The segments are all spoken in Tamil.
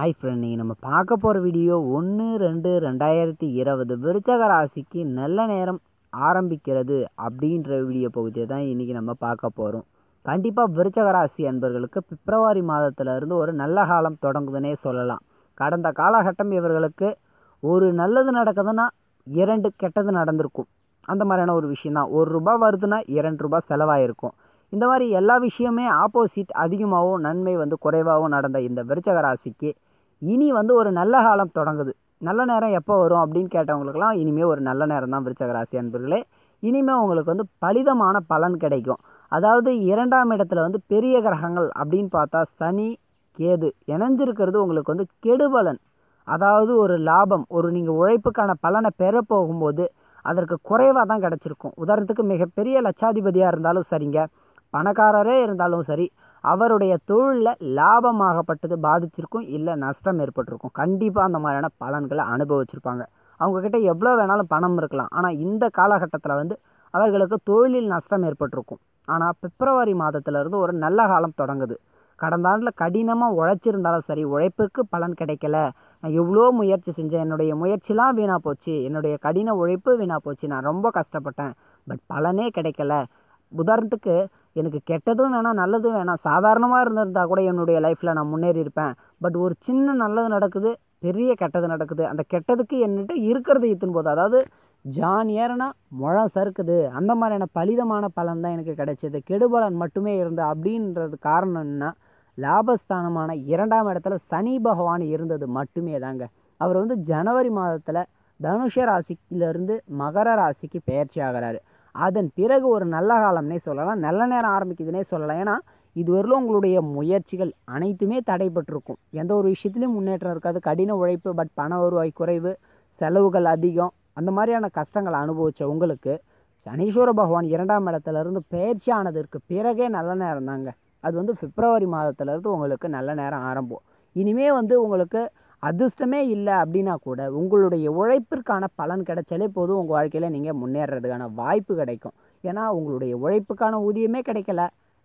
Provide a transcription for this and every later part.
ஹாய் ஃப்ரெண்ட் நீங்கள் நம்ம பார்க்க போகிற வீடியோ ஒன்று ரெண்டு ரெண்டாயிரத்தி இருபது விருச்சக ராசிக்கு நல்ல நேரம் ஆரம்பிக்கிறது அப்படின்ற வீடியோ பகுதியை தான் இன்றைக்கி நம்ம பார்க்க போகிறோம் கண்டிப்பாக விருச்சக ராசி அன்பர்களுக்கு பிப்ரவரி இருந்து ஒரு நல்ல காலம் தொடங்குதுன்னே சொல்லலாம் கடந்த காலகட்டம் இவர்களுக்கு ஒரு நல்லது நடக்குதுன்னா இரண்டு கெட்டது நடந்திருக்கும் அந்த மாதிரியான ஒரு விஷயந்தான் ஒரு ரூபா வருதுன்னா இரண்டு ரூபா செலவாயிருக்கும் இந்த மாதிரி எல்லா விஷயமே ஆப்போசிட் அதிகமாகவும் நன்மை வந்து குறைவாகவும் நடந்த இந்த விருச்சக ராசிக்கு இனி வந்து ஒரு நல்ல காலம் தொடங்குது நல்ல நேரம் எப்போ வரும் அப்படின்னு கேட்டவங்களுக்கெல்லாம் இனிமேல் ஒரு நல்ல நேரம் தான் விருச்சக ராசி அன்பர்களே இனிமேல் உங்களுக்கு வந்து பலிதமான பலன் கிடைக்கும் அதாவது இரண்டாம் இடத்துல வந்து பெரிய கிரகங்கள் அப்படின்னு பார்த்தா சனி கேது இணைஞ்சிருக்கிறது உங்களுக்கு வந்து கெடுபலன் அதாவது ஒரு லாபம் ஒரு நீங்கள் உழைப்புக்கான பலனை பெற போகும்போது அதற்கு குறைவாக தான் கிடச்சிருக்கும் உதாரணத்துக்கு மிகப்பெரிய லட்சாதிபதியாக இருந்தாலும் சரிங்க பணக்காரரே இருந்தாலும் சரி அவருடைய தொழிலில் லாபமாகப்பட்டது பாதிச்சிருக்கும் இல்லை நஷ்டம் ஏற்பட்டிருக்கும் கண்டிப்பாக அந்த மாதிரியான பலன்களை அனுபவிச்சிருப்பாங்க அவங்கக்கிட்ட எவ்வளோ வேணாலும் பணம் இருக்கலாம் ஆனால் இந்த காலகட்டத்தில் வந்து அவர்களுக்கு தொழிலில் நஷ்டம் ஏற்பட்டிருக்கும் ஆனால் பிப்ரவரி மாதத்திலிருந்து ஒரு நல்ல காலம் தொடங்குது கடந்த ஆண்டில் கடினமாக உழைச்சிருந்தாலும் சரி உழைப்பிற்கு பலன் கிடைக்கல நான் எவ்வளோ முயற்சி செஞ்சேன் என்னுடைய முயற்சிலாம் வீணாக போச்சு என்னுடைய கடின உழைப்பு வீணாக போச்சு நான் ரொம்ப கஷ்டப்பட்டேன் பட் பலனே கிடைக்கல உதாரணத்துக்கு எனக்கு கெட்டதும் வேணாம் நல்லதும் வேணாம் சாதாரணமாக இருந்திருந்தால் கூட என்னுடைய லைஃப்பில் நான் முன்னேறி இருப்பேன் பட் ஒரு சின்ன நல்லது நடக்குது பெரிய கெட்டது நடக்குது அந்த கெட்டதுக்கு என்னட்டு இருக்கிறது இத்தின் போது அதாவது ஜான் ஏறனா முழம் சறுக்குது அந்த மாதிரியான பலிதமான பலன் தான் எனக்கு கிடைச்சது கெடுபலன் மட்டுமே இருந்தது அப்படின்றது காரணம் லாபஸ்தானமான இரண்டாம் இடத்துல சனி பகவான் இருந்தது மட்டுமே தாங்க அவர் வந்து ஜனவரி மாதத்தில் தனுஷ ராசிலேருந்து மகர ராசிக்கு பயிற்சி ஆகிறாரு அதன் பிறகு ஒரு நல்ல காலம்னே சொல்லலாம் நல்ல நேரம் ஆரம்பிக்குதுன்னே சொல்லலாம் ஏன்னா இதுவரையிலும் உங்களுடைய முயற்சிகள் அனைத்துமே தடைபட்டிருக்கும் எந்த ஒரு விஷயத்துலையும் முன்னேற்றம் இருக்காது கடின உழைப்பு பட் பண வருவாய் குறைவு செலவுகள் அதிகம் அந்த மாதிரியான கஷ்டங்களை அனுபவித்த உங்களுக்கு சனீஸ்வர பகவான் இரண்டாம் இடத்துலேருந்து பயிற்சி ஆனதற்கு பிறகே நல்ல நேரம் தாங்க அது வந்து பிப்ரவரி மாதத்துலேருந்து உங்களுக்கு நல்ல நேரம் ஆரம்பம் இனிமே வந்து உங்களுக்கு அதிர்ஷ்டமே இல்லை அப்படின்னா கூட உங்களுடைய உழைப்பிற்கான பலன் கிடைச்சாலே போதும் உங்கள் வாழ்க்கையில் நீங்கள் முன்னேறதுக்கான வாய்ப்பு கிடைக்கும் ஏன்னா உங்களுடைய உழைப்புக்கான ஊதியமே கிடைக்கல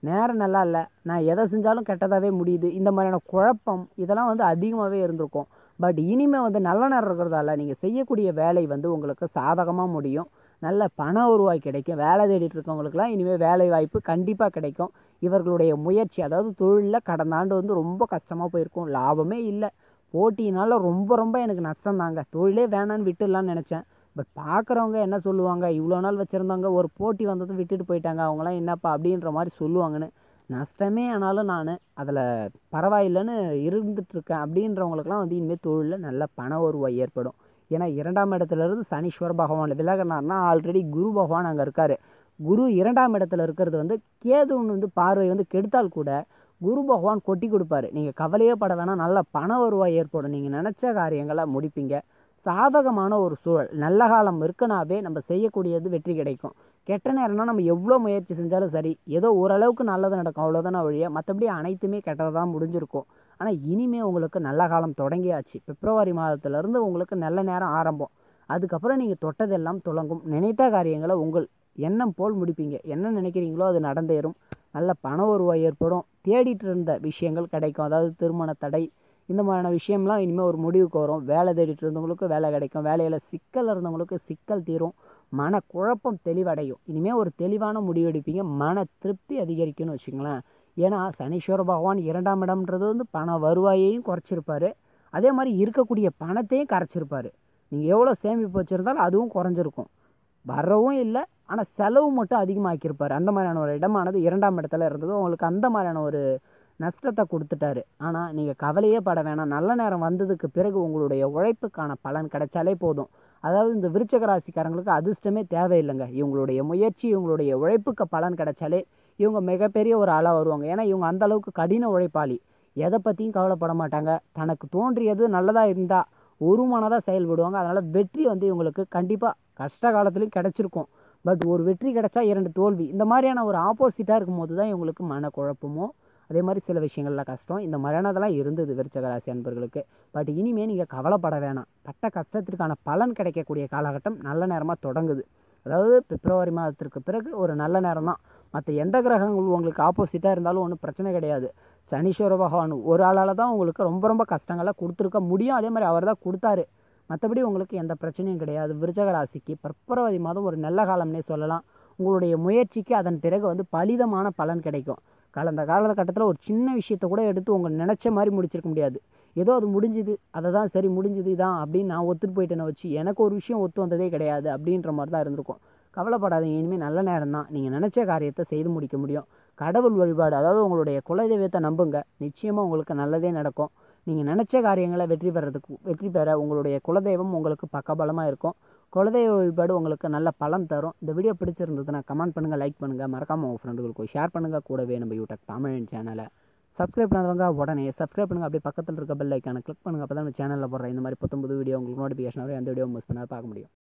நேரம் நல்லா இல்லை நான் எதை செஞ்சாலும் கெட்டதாகவே முடியுது இந்த மாதிரியான குழப்பம் இதெல்லாம் வந்து அதிகமாகவே இருந்திருக்கும் பட் இனிமேல் வந்து நல்ல நேரம் இருக்கிறதால நீங்கள் செய்யக்கூடிய வேலை வந்து உங்களுக்கு சாதகமாக முடியும் நல்ல பண உருவாய் கிடைக்கும் வேலை தேடிட்டு இருக்கவங்களுக்குலாம் இனிமேல் வேலை வாய்ப்பு கண்டிப்பாக கிடைக்கும் இவர்களுடைய முயற்சி அதாவது தொழிலில் கடந்த ஆண்டு வந்து ரொம்ப கஷ்டமாக போயிருக்கும் லாபமே இல்லை போட்டினால் ரொம்ப ரொம்ப எனக்கு நஷ்டம் தாங்க தொழிலே வேணான்னு விட்டுடலான்னு நினச்சேன் பட் பார்க்குறவங்க என்ன சொல்லுவாங்க இவ்வளோ நாள் வச்சுருந்தாங்க ஒரு போட்டி வந்ததும் விட்டுட்டு போயிட்டாங்க அவங்களாம் என்னப்பா அப்படின்ற மாதிரி சொல்லுவாங்கன்னு நஷ்டமே ஆனாலும் நான் அதில் பரவாயில்லைன்னு இருந்துகிட்ருக்கேன் அப்படின்றவங்களுக்குலாம் வந்து இனிமேல் தொழிலில் நல்ல பண உருவாக ஏற்படும் ஏன்னா இரண்டாம் இடத்துலேருந்து சனீஸ்வர பகவான் விலகினார்னா ஆல்ரெடி குரு பகவான் அங்கே இருக்கார் குரு இரண்டாம் இடத்துல இருக்கிறது வந்து கேதுன்னு வந்து பார்வை வந்து கெடுத்தால் கூட குரு பகவான் கொட்டி கொடுப்பாரு நீங்கள் கவலையே பட வேணாம் நல்ல பண வருவாய் ஏற்படும் நீங்கள் நினச்ச காரியங்களை முடிப்பீங்க சாதகமான ஒரு சூழல் நல்ல காலம் இருக்குனாவே நம்ம செய்யக்கூடியது வெற்றி கிடைக்கும் கெட்ட நேரம்னா நம்ம எவ்வளோ முயற்சி செஞ்சாலும் சரி ஏதோ ஓரளவுக்கு நல்லது நடக்கும் அவ்வளோதான வழியாக மற்றபடி அனைத்துமே கெட்டதாக முடிஞ்சிருக்கும் ஆனால் இனிமே உங்களுக்கு நல்ல காலம் தொடங்கியாச்சு பிப்ரவரி மாதத்துலேருந்து உங்களுக்கு நல்ல நேரம் ஆரம்பம் அதுக்கப்புறம் நீங்கள் தொட்டதெல்லாம் துளங்கும் நினைத்த காரியங்களை உங்கள் எண்ணம் போல் முடிப்பீங்க என்ன நினைக்கிறீங்களோ அது நடந்தேறும் நல்ல பண வருவாய் ஏற்படும் தேடிட்டு இருந்த விஷயங்கள் கிடைக்கும் அதாவது திருமண தடை இந்த மாதிரியான விஷயம்லாம் இனிமேல் ஒரு முடிவுக்கு வரும் வேலை தேடிட்டு இருந்தவங்களுக்கு வேலை கிடைக்கும் வேலையில் சிக்கல் இருந்தவங்களுக்கு சிக்கல் தீரும் மன குழப்பம் தெளிவடையும் இனிமேல் ஒரு தெளிவான முடிவு எடுப்பீங்க மன திருப்தி அதிகரிக்கும்னு வச்சுங்களேன் ஏன்னா சனீஸ்வர பகவான் இரண்டாம் இடம்ன்றது வந்து பண வருவாயையும் குறைச்சிருப்பார் அதே மாதிரி இருக்கக்கூடிய பணத்தையும் கரைச்சிருப்பார் நீங்கள் எவ்வளோ சேமிப்பு வச்சுருந்தாலும் அதுவும் குறைஞ்சிருக்கும் வரவும் இல்லை ஆனால் செலவு மட்டும் அதிகமாக்கியிருப்பார் அந்த மாதிரியான ஒரு இடமானது இரண்டாம் இடத்துல இருந்தது உங்களுக்கு அந்த மாதிரியான ஒரு நஷ்டத்தை கொடுத்துட்டாரு ஆனால் நீங்கள் கவலையே பட வேணாம் நல்ல நேரம் வந்ததுக்கு பிறகு உங்களுடைய உழைப்புக்கான பலன் கிடைச்சாலே போதும் அதாவது இந்த விருச்சக ராசிக்காரங்களுக்கு அதிர்ஷ்டமே தேவையில்லைங்க இவங்களுடைய முயற்சி இவங்களுடைய உழைப்புக்கு பலன் கிடைச்சாலே இவங்க மிகப்பெரிய ஒரு ஆளாக வருவாங்க ஏன்னா இவங்க அந்தளவுக்கு கடின உழைப்பாளி எதை பற்றியும் கவலைப்பட மாட்டாங்க தனக்கு தோன்றியது நல்லதாக இருந்தால் ஒரு மனதாக செயல்படுவாங்க அதனால் வெற்றி வந்து இவங்களுக்கு கண்டிப்பாக கஷ்ட காலத்துலேயும் கிடச்சிருக்கும் பட் ஒரு வெற்றி கிடச்சா இரண்டு தோல்வி இந்த மாதிரியான ஒரு ஆப்போசிட்டாக இருக்கும்போது தான் இவங்களுக்கு மனக்குழப்பமோ அதே மாதிரி சில விஷயங்களில் கஷ்டம் இந்த மாதிரியானதெல்லாம் அதெல்லாம் இருந்தது விருச்சகராசி அன்பர்களுக்கு பட் இனிமேல் நீங்கள் கவலைப்பட வேணாம் பட்ட கஷ்டத்திற்கான பலன் கிடைக்கக்கூடிய காலகட்டம் நல்ல நேரமாக தொடங்குது அதாவது பிப்ரவரி மாதத்திற்கு பிறகு ஒரு நல்ல நேரம் தான் மற்ற எந்த கிரகங்கள் உங்களுக்கு ஆப்போசிட்டாக இருந்தாலும் ஒன்றும் பிரச்சனை கிடையாது சனீஸ்வர பகவான் ஒரு ஆளால் தான் உங்களுக்கு ரொம்ப ரொம்ப கஷ்டங்களை கொடுத்துருக்க முடியும் அதே மாதிரி அவர் தான் கொடுத்தாரு மற்றபடி உங்களுக்கு எந்த பிரச்சனையும் கிடையாது விருச்சக ராசிக்கு பிப்ரவரி மாதம் ஒரு நல்ல காலம்னே சொல்லலாம் உங்களுடைய முயற்சிக்கு அதன் பிறகு வந்து பலிதமான பலன் கிடைக்கும் கலந்த காலகட்டத்தில் ஒரு சின்ன விஷயத்தை கூட எடுத்து உங்கள் நினச்ச மாதிரி முடிச்சிருக்க முடியாது ஏதோ அது முடிஞ்சுது அதை தான் சரி முடிஞ்சுது தான் அப்படின்னு நான் ஒத்துட்டு போயிட்டேன்னு வச்சு எனக்கு ஒரு விஷயம் ஒத்து வந்ததே கிடையாது அப்படின்ற மாதிரி தான் இருந்திருக்கும் கவலைப்படாத இனிமேல் நல்ல நேரம் தான் நீங்கள் நினச்ச காரியத்தை செய்து முடிக்க முடியும் கடவுள் வழிபாடு அதாவது உங்களுடைய குலதெய்வத்தை நம்புங்க நிச்சயமாக உங்களுக்கு நல்லதே நடக்கும் நீங்கள் நினச்ச காரியங்களை வெற்றி பெறதுக்கு வெற்றி பெற உங்களுடைய குலதெய்வம் உங்களுக்கு பக்கபலமாக இருக்கும் குலதெய்வ வழிபாடு உங்களுக்கு நல்ல பலம் தரும் இந்த வீடியோ பிடிச்சிருந்ததுன்னா கமெண்ட் பண்ணுங்கள் லைக் பண்ணுங்கள் மறக்காமல் உங்கள் ஃப்ரெண்டுகளுக்கு ஷேர் பண்ணுங்கள் கூடவே நம்ம யூடியூப் தமிழ் சேனலை சப்ஸ்கிரைப் பண்ணாதவங்க உடனே சப்ஸ்கிரைப் பண்ணுங்கள் அப்படியே பக்கத்தில் இருக்க பெல் ஐக்கானை கிளிக் பண்ணுங்கள் அப்போ தான் நம்ம சேனலில் போடுற இந்த மாதிரி புத்தம்புது வீடியோ உங்களுக்கு நோட்டிஃபிகேஷன் வரும் எந்த வீடியோ மிஸ் பண்ணால் பார்க்க முடியும்